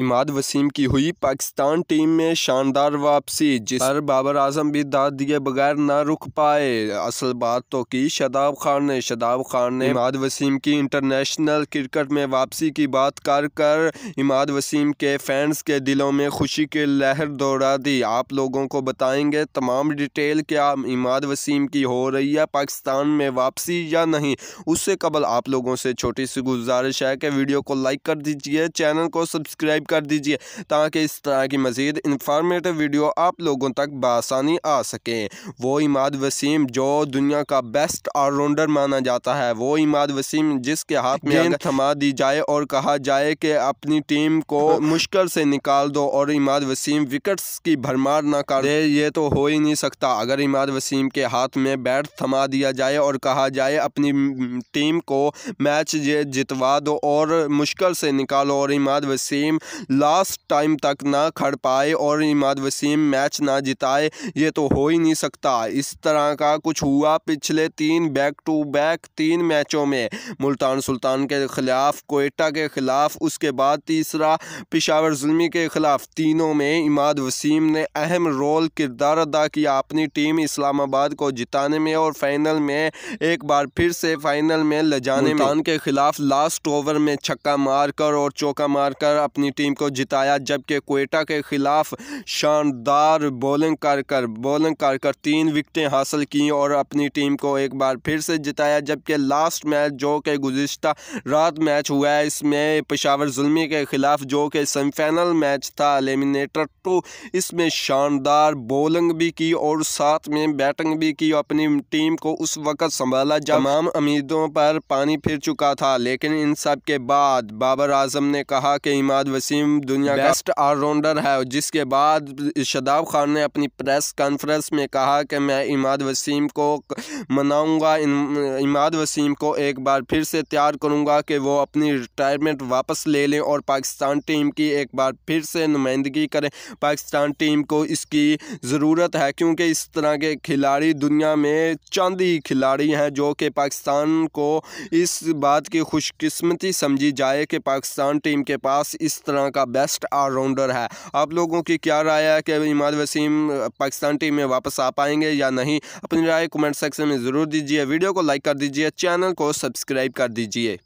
इमाद वसीम की हुई पाकिस्तान टीम में शानदार वापसी जिस पर बाबर आजम भी दाद दिए बगैर ना रुक पाए असल बात तो की शदाब खान ने शदाब खान ने इमाद वसीम की इंटरनेशनल क्रिकेट में वापसी की बात कर कर इमाद वसीम के फैंस के दिलों में खुशी की लहर दौड़ा दी आप लोगों को बताएंगे तमाम डिटेल क्या इमाद वसीम की हो रही है पाकिस्तान में वापसी या नहीं उससे कबल आप लोगों से छोटी सी गुजारिश है कि वीडियो को लाइक कर दीजिए चैनल को सब्सक्राइब सब्सक्राइब कर दीजिए ताकि इस तरह की मज़ीद इंफॉर्मेटिव वीडियो आप लोगों तक बसानी आ सकें वो इमाद वसीम जो दुनिया का बेस्ट ऑलराउंडर माना जाता है वो इमाद वसीम जिसके हाथ में थमा दी जाए और कहा जाए कि अपनी टीम को मुश्किल से निकाल दो और इमाद वसीम विकेट्स की भरमार ना कर दे ये तो हो ही नहीं सकता अगर इमाद वसीम के हाथ में बैट थमा दिया जाए और कहा जाए अपनी टीम को मैच जितवा दो और मुश्किल से निकालो और इमाद वसीम लास्ट टाइम तक ना खड़ पाए और इमाद वसीम मैच ना जिताए ये तो हो ही नहीं सकता इस तरह का कुछ हुआ पिछले तीन बैक टू बैक तीन मैचों में मुल्तान सुल्तान के ख़िलाफ़ कोयटा के ख़िलाफ़ उसके बाद तीसरा पिशावर जुलमी के ख़िलाफ़ तीनों में इमाद वसीम ने अहम रोल किरदार अदा किया अपनी टीम इस्लामाबाद को जिताने में और फाइनल में एक बार फिर से फाइनल में ले जाने के ख़िलाफ़ लास्ट ओवर में छक्का मारकर और चौका मारकर अपनी टीम को जिताया जबकि कोयटा के खिलाफ शानदार बॉलिंग कर कर बॉलिंग कर कर तीन विकटें हासिल की और अपनी टीम को एक बार फिर से जिताया जबकि लास्ट मैच जो कि गुज्त रात मैच हुआ है इसमें पेशावर जुलमी के खिलाफ जो कि सेमीफाइनल मैच था एलिमिनेटर टू इसमें शानदार बॉलिंग भी की और साथ में बैटिंग भी की अपनी टीम को उस वक़्त संभाला तमाम उम्मीदों पर पानी फिर चुका था लेकिन इन सब के बाद बाबर आजम ने कहा कि इमाद वसी वसीम दुनिया का बेस्ट ऑलराउंडर है जिसके बाद शदाब खान ने अपनी प्रेस कॉन्फ्रेंस में कहा कि मैं इमाद वसीम को मनाऊंगा इमाद वसीम को एक बार फिर से तैयार करूंगा कि वो अपनी रिटायरमेंट वापस ले लें और पाकिस्तान टीम की एक बार फिर से नुमाइंदगी करें पाकिस्तान टीम को इसकी ज़रूरत है क्योंकि इस तरह के खिलाड़ी दुनिया में चंद ही खिलाड़ी हैं जो कि पाकिस्तान को इस बात की खुशकस्मती समझी जाए कि पाकिस्तान टीम के पास इस तरह तरह का बेस्ट ऑलराउंडर है आप लोगों की क्या राय है कि इमाद वसीम पाकिस्तान टीम में वापस आ पाएंगे या नहीं अपनी राय कमेंट सेक्शन में ज़रूर दीजिए वीडियो को लाइक कर दीजिए चैनल को सब्सक्राइब कर दीजिए